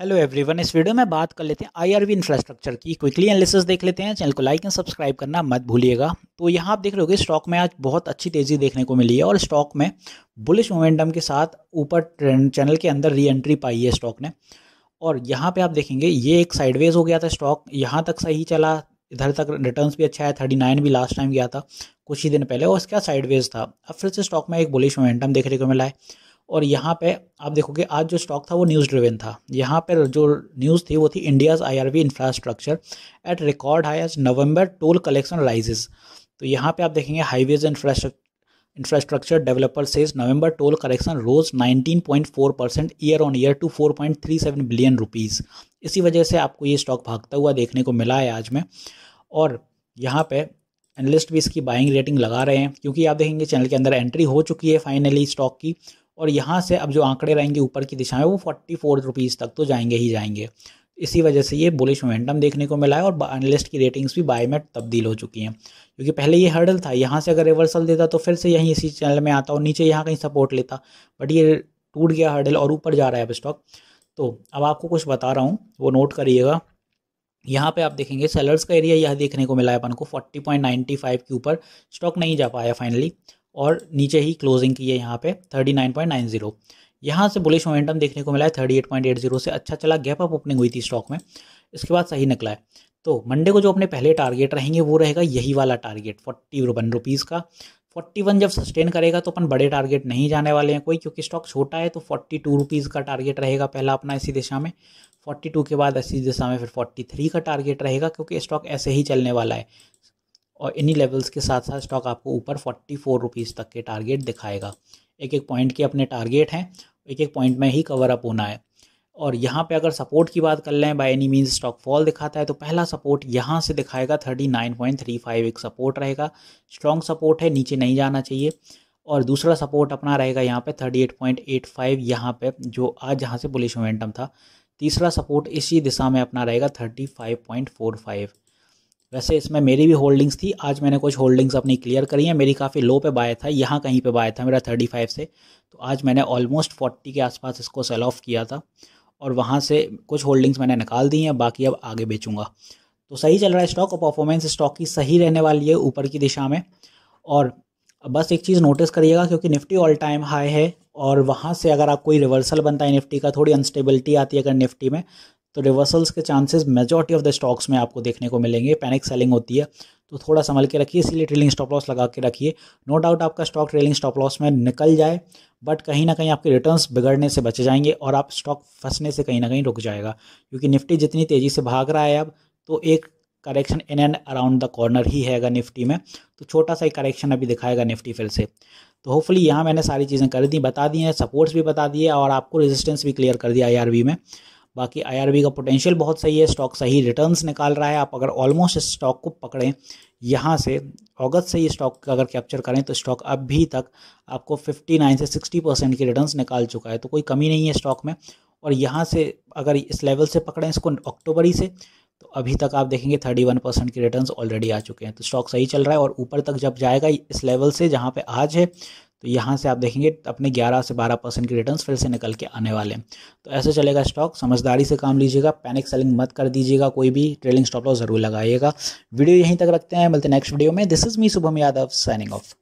hello everyone इस video में बात कर लेते हैं आईआरवी इंफ्रास्ट्रक्चर की क्विकली एनालिसिस देख लेते हैं चैनल को लाइक एंड सब्सक्राइब करना मत भूलिएगा तो यहां आप देख रहे होगे स्टॉक में आज बहुत अच्छी तेजी देखने को मिली है और स्टॉक में बुलिश मोमेंटम के साथ ऊपर ट्रेंड चैनल के अंदर री एंट्री पाई है स्टॉक ने और यहाँ पर आप देखेंगे ये एक साइडवेज हो गया था स्टॉक यहाँ तक सही चला इधर तक रिटर्न भी अच्छा है थर्टी भी लास्ट टाइम गया था कुछ ही दिन पहले और इसका साइडवेज था अब फिर से स्टॉक में एक बुलिश मोमेंटम देखने को मिला है और यहाँ पे आप देखोगे आज जो स्टॉक था वो न्यूज़ ड्रिवेन था यहाँ पर जो न्यूज़ थी वो थी India's V infrastructure at record high as November toll collection rises तो यहाँ पे आप देखेंगे highways infrastructure infrastructure developer says November toll collection rose 19.4 percent year on year to 4.37 billion rupees इसी वजह से आपको ये स्टॉक भागता हुआ देखने को मिला है आज में और यहाँ पे एनालिस्ट भी इसकी बाइंग रेटिंग लगा रहे हैं क्योंकि आप देखेंगे चैनल के अंदर एंट्री हो चुकी है फाइनली स्टॉक की और यहाँ से अब जो आंकड़े रहेंगे ऊपर की दिशा में वो फोर्टी फोर रुपीज़ तक तो जाएंगे ही जाएंगे इसी वजह से ये बुलिश मोमेंटम देखने को मिला है और एनालिस्ट की रेटिंग्स भी बाय में तब्दील हो चुकी हैं क्योंकि पहले ये हर्डल था यहाँ से अगर रिवर्सल देता तो फिर से यहीं इसी चैनल में आता और नीचे यहाँ कहीं सपोर्ट लेता बट ये टूट गया हर्डल और ऊपर जा रहा है अब स्टॉक तो अब आपको कुछ बता रहा हूँ वो नोट करिएगा यहाँ पे आप देखेंगे सेलर्स का एरिया यह देखने को मिला है अपन को 40.95 के ऊपर स्टॉक नहीं जा पाया फाइनली और नीचे ही क्लोजिंग की है यहाँ पे 39.90 यहाँ से बुलिश मोमेंटम देखने को मिला है 38.80 से अच्छा चला गैप अप ओपनिंग हुई थी स्टॉक में इसके बाद सही निकला है तो मंडे को जो अपने पहले टारगेट रहेंगे वो रहेगा यही वाला टारगेट फोर्टी रुपीज़ का फोर्टी वन जब सस्टेन करेगा तो अपन बड़े टारगेट नहीं जाने वाले हैं कोई क्योंकि स्टॉक छोटा है तो फोर्टी टू रुपीज़ का टारगेट रहेगा पहला अपना इसी दिशा में फोर्टी टू के बाद इसी दिशा में फिर फोर्टी थ्री का टारगेट रहेगा क्योंकि स्टॉक ऐसे ही चलने वाला है और इन्हीं लेवल्स के साथ साथ स्टॉक आपको ऊपर फोर्टी फोर रुपीज़ तक के टारगेट दिखाएगा एक एक पॉइंट के अपने टारगेट हैं एक एक पॉइंट में ही कवर अप होना है और यहाँ पे अगर सपोर्ट की बात कर लें by any means stock fall दिखाता है तो पहला सपोर्ट यहाँ से दिखाएगा 39.35 एक सपोर्ट रहेगा स्ट्रॉन्ग सपोर्ट है नीचे नहीं जाना चाहिए और दूसरा सपोर्ट अपना रहेगा यहाँ पे 38.85 यहाँ पर जो आज जहाँ से पुलिस मोमेंटम था तीसरा सपोर्ट इसी दिशा में अपना रहेगा 35.45 वैसे इसमें मेरी भी होल्डिंग्स थी आज मैंने कुछ होल्डिंग्स अपनी क्लियर करी हैं मेरी काफ़ी लो पे बाया था यहाँ कहीं पे बाया था मेरा 35 से तो आज मैंने ऑलमोस्ट 40 के आसपास इसको सेल ऑफ किया था और वहाँ से कुछ होल्डिंग्स मैंने निकाल दी हैं बाकी अब आगे बेचूंगा तो सही चल रहा है स्टॉक और परफॉर्मेंस स्टॉक की सही रहने वाली है ऊपर की दिशा में और बस एक चीज़ नोटिस करिएगा क्योंकि निफ्टी ऑल टाइम हाई है और वहाँ से अगर आप कोई रिवर्सल बनता है निफ्टी का थोड़ी अनस्टेबिलिटी आती है अगर निफ्टी में तो रिवर्सल्स के chances majority of the stocks में आपको देखने को मिलेंगे पैनिक सेलिंग होती है तो थोड़ा संभल के रखिए इसीलिए ट्रेलिंग स्टॉप लॉस लगा के रखिए नो डाउट आपका स्टॉक ट्रेलिंग स्टॉप लॉस में निकल जाए बट कहीं ना कहीं आपके रिटर्न्स बिगड़ने से बचे जाएंगे और आप स्टॉक फंसने से कहीं ना कहीं रुक जाएगा क्योंकि निफ्टी जितनी तेज़ी से भाग रहा है अब तो एक correction in and around the corner ही हैगा निफ्टी में तो छोटा सा ही करेक्शन अभी दिखाएगा निफ्टी फिर से तो होपफुली यहाँ मैंने सारी चीज़ें कर दी बता दी हैं सपोर्ट्स भी बता दिए और आपको रेजिस्टेंस भी क्लियर कर दिया आई में बाकी आईआरबी का पोटेंशियल बहुत सही है स्टॉक सही रिटर्न्स निकाल रहा है आप अगर ऑलमोस्ट इस स्टॉक को पकड़ें यहाँ से अगस्त से ये स्टॉक का अगर कैप्चर करें तो स्टॉक अभी तक आपको 59 से 60 परसेंट की रिटर्न्स निकाल चुका है तो कोई कमी नहीं है स्टॉक में और यहाँ से अगर इस लेवल से पकड़ें इसको अक्टूबर ही से तो अभी तक आप देखेंगे 31 परसेंट की रिटर्न्स ऑलरेडी आ चुके हैं तो स्टॉक सही चल रहा है और ऊपर तक जब जाएगा इस लेवल से जहाँ पे आज है तो यहाँ से आप देखेंगे अपने 11 से 12 परसेंट के रिटर्न फिर से निकल के आने वाले हैं तो ऐसे चलेगा स्टॉक समझदारी से काम लीजिएगा पैनिक सेलिंग मत कर दीजिएगा कोई भी ट्रेलिंग स्टॉप लॉस जरूर लगाइएगा वीडियो यहीं तक रखते हैं मिलते नेक्स्ट वीडियो में this is me Shubham Yadav signing of